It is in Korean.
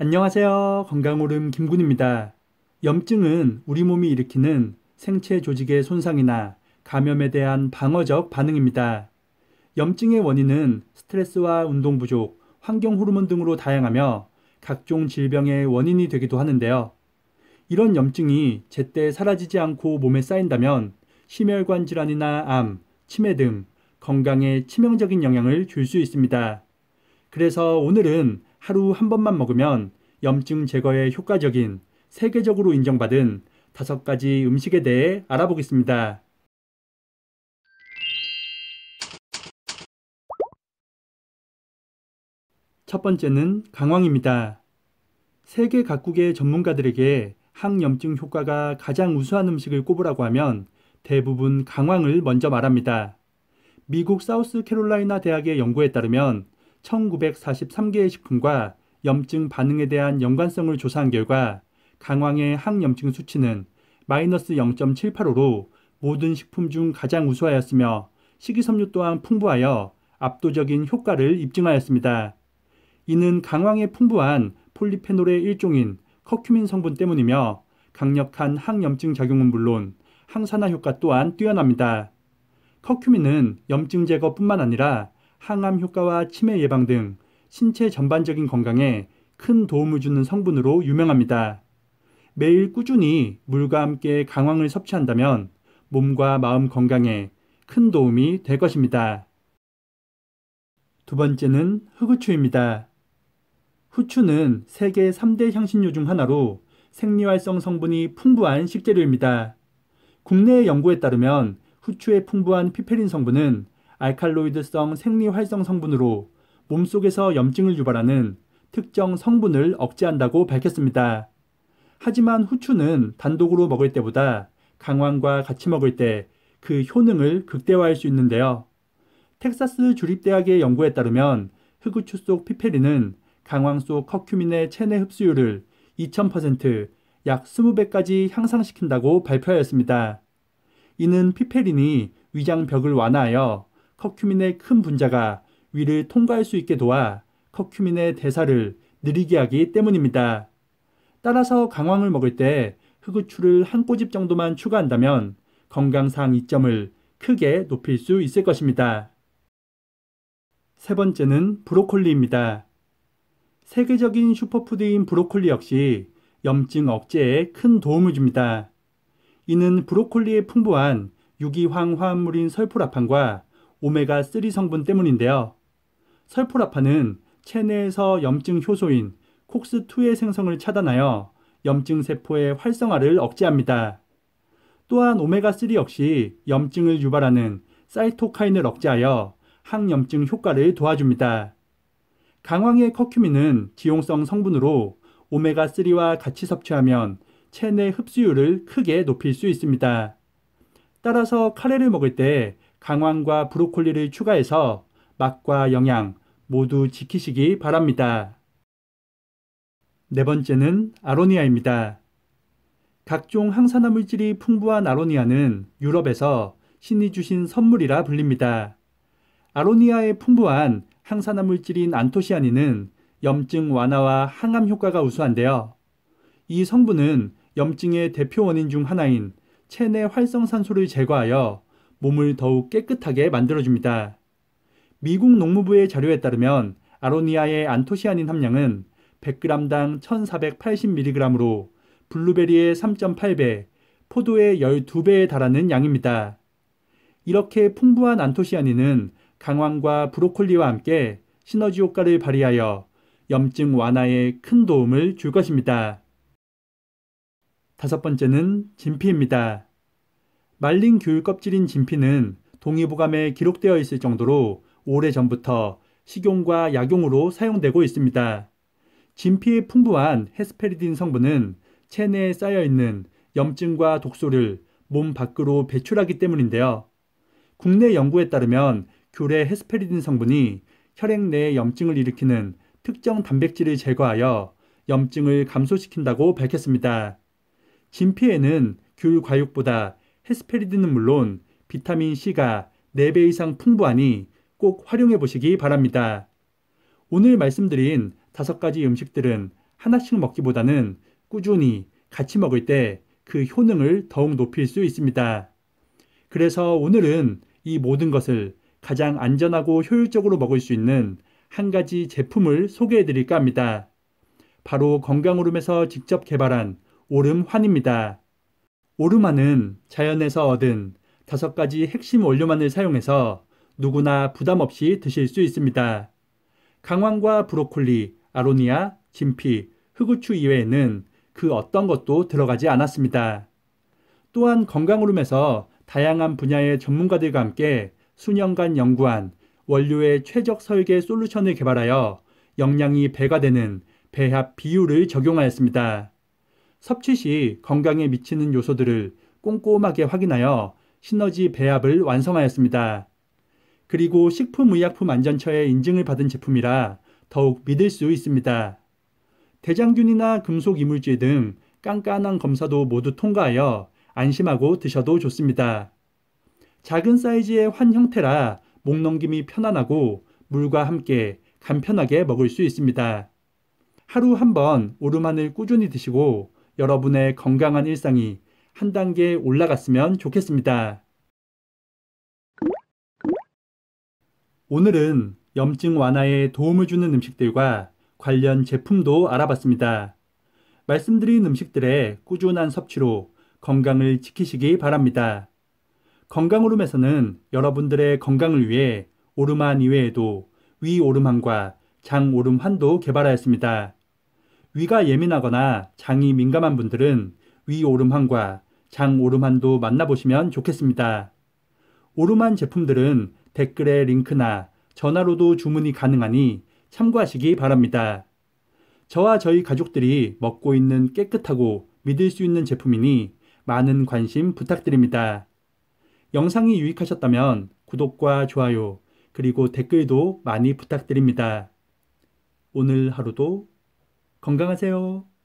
안녕하세요. 건강오름 김군입니다. 염증은 우리 몸이 일으키는 생체 조직의 손상이나 감염에 대한 방어적 반응입니다. 염증의 원인은 스트레스와 운동 부족, 환경 호르몬 등으로 다양하며 각종 질병의 원인이 되기도 하는데요. 이런 염증이 제때 사라지지 않고 몸에 쌓인다면 심혈관 질환이나 암, 치매 등 건강에 치명적인 영향을 줄 수 있습니다. 그래서 오늘은 하루 한 번만 먹으면 염증 제거에 효과적인 세계적으로 인정받은 다섯 가지 음식에 대해 알아보겠습니다. 첫 번째는 강황입니다. 세계 각국의 전문가들에게 항염증 효과가 가장 우수한 음식을 꼽으라고 하면 대부분 강황을 먼저 말합니다. 미국 사우스캐롤라이나 대학의 연구에 따르면 1943개의 식품과 염증 반응에 대한 연관성을 조사한 결과 강황의 항염증 수치는 마이너스 0.785로 모든 식품 중 가장 우수하였으며 식이섬유 또한 풍부하여 압도적인 효과를 입증하였습니다. 이는 강황에 풍부한 폴리페놀의 일종인 커큐민 성분 때문이며 강력한 항염증 작용은 물론 항산화 효과 또한 뛰어납니다. 커큐민은 염증 제거뿐만 아니라 항암 효과와 치매 예방 등 신체 전반적인 건강에 큰 도움을 주는 성분으로 유명합니다. 매일 꾸준히 물과 함께 강황을 섭취한다면 몸과 마음 건강에 큰 도움이 될 것입니다. 두 번째는 흑후추입니다. 후추는 세계 3대 향신료 중 하나로 생리활성 성분이 풍부한 식재료입니다. 국내 연구에 따르면 후추에 풍부한 피페린 성분은 알칼로이드성 생리활성 성분으로 몸속에서 염증을 유발하는 특정 성분을 억제한다고 밝혔습니다. 하지만 후추는 단독으로 먹을 때보다 강황과 같이 먹을 때 그 효능을 극대화할 수 있는데요. 텍사스 주립대학의 연구에 따르면 흑우추 속 피페린은 강황 속 커큐민의 체내 흡수율을 2000%약 20배까지 향상시킨다고 발표하였습니다. 이는 피페린이 위장 벽을 완화하여 커큐민의 큰 분자가 위를 통과할 수 있게 도와 커큐민의 대사를 느리게 하기 때문입니다. 따라서 강황을 먹을 때 흑우추를 한 꼬집 정도만 추가한다면 건강상 이점을 크게 높일 수 있을 것입니다. 세 번째는 브로콜리입니다. 세계적인 슈퍼푸드인 브로콜리 역시 염증 억제에 큰 도움을 줍니다. 이는 브로콜리의 풍부한 유기황 화합물인 설포라판과 오메가3 성분 때문인데요. 설포라판은 체내에서 염증 효소인 콕스2의 생성을 차단하여 염증 세포의 활성화를 억제합니다. 또한 오메가3 역시 염증을 유발하는 사이토카인을 억제하여 항염증 효과를 도와줍니다. 강황의 커큐민은 지용성 성분으로 오메가3와 같이 섭취하면 체내 흡수율을 크게 높일 수 있습니다. 따라서 카레를 먹을 때 강황과 브로콜리를 추가해서 맛과 영양 모두 지키시기 바랍니다. 네 번째는 아로니아입니다. 각종 항산화 물질이 풍부한 아로니아는 유럽에서 신이 주신 선물이라 불립니다. 아로니아의 풍부한 항산화 물질인 안토시아닌은 염증 완화와 항암 효과가 우수한데요. 이 성분은 염증의 대표 원인 중 하나인 체내 활성산소를 제거하여 몸을 더욱 깨끗하게 만들어줍니다. 미국 농무부의 자료에 따르면 아로니아의 안토시아닌 함량은 100g당 1480mg으로 블루베리의 3.8배, 포도의 12배에 달하는 양입니다. 이렇게 풍부한 안토시아닌은 강황과 브로콜리와 함께 시너지 효과를 발휘하여 염증 완화에 큰 도움을 줄 것입니다. 다섯 번째는 진피입니다. 말린 귤 껍질인 진피는 동의보감에 기록되어 있을 정도로 오래전부터 식용과 약용으로 사용되고 있습니다. 진피의 풍부한 헤스페리딘 성분은 체내에 쌓여있는 염증과 독소를 몸 밖으로 배출하기 때문인데요. 국내 연구에 따르면 귤의 헤스페리딘 성분이 혈액 내 염증을 일으키는 특정 단백질을 제거하여 염증을 감소시킨다고 밝혔습니다. 진피에는 귤 과육보다 헤스페리드는 물론 비타민 C가 4배 이상 풍부하니 꼭 활용해 보시기 바랍니다. 오늘 말씀드린 5가지 음식들은 하나씩 먹기보다는 꾸준히 같이 먹을 때 그 효능을 더욱 높일 수 있습니다. 그래서 오늘은 이 모든 것을 가장 안전하고 효율적으로 먹을 수 있는 한 가지 제품을 소개해 드릴까 합니다. 바로 건강오름에서 직접 개발한 오름환입니다. 오르마는 자연에서 얻은 다섯 가지 핵심 원료만을 사용해서 누구나 부담 없이 드실 수 있습니다. 강황과 브로콜리, 아로니아, 진피, 흑우추 이외에는 그 어떤 것도 들어가지 않았습니다. 또한 건강오름에서 다양한 분야의 전문가들과 함께 수년간 연구한 원료의 최적 설계 솔루션을 개발하여 영양이 배가 되는 배합 비율을 적용하였습니다. 섭취 시 건강에 미치는 요소들을 꼼꼼하게 확인하여 시너지 배합을 완성하였습니다. 그리고 식품의약품안전처의 인증을 받은 제품이라 더욱 믿을 수 있습니다. 대장균이나 금속 이물질 등 깐깐한 검사도 모두 통과하여 안심하고 드셔도 좋습니다. 작은 사이즈의 환 형태라 목 넘김이 편안하고 물과 함께 간편하게 먹을 수 있습니다. 하루 한 번오르만을 꾸준히 드시고 여러분의 건강한 일상이 한 단계 올라갔으면 좋겠습니다. 오늘은 염증 완화에 도움을 주는 음식들과 관련 제품도 알아봤습니다. 말씀드린 음식들의 꾸준한 섭취로 건강을 지키시기 바랍니다. 건강오름에서는 여러분들의 건강을 위해 오름한 이외에도 위오름환과 장오름환도 개발하였습니다. 위가 예민하거나 장이 민감한 분들은 위오름환과 장오름환도 만나보시면 좋겠습니다. 오름환 제품들은 댓글에 링크나 전화로도 주문이 가능하니 참고하시기 바랍니다. 저와 저희 가족들이 먹고 있는 깨끗하고 믿을 수 있는 제품이니 많은 관심 부탁드립니다. 영상이 유익하셨다면 구독과 좋아요, 그리고 댓글도 많이 부탁드립니다. 오늘 하루도 건강하세요.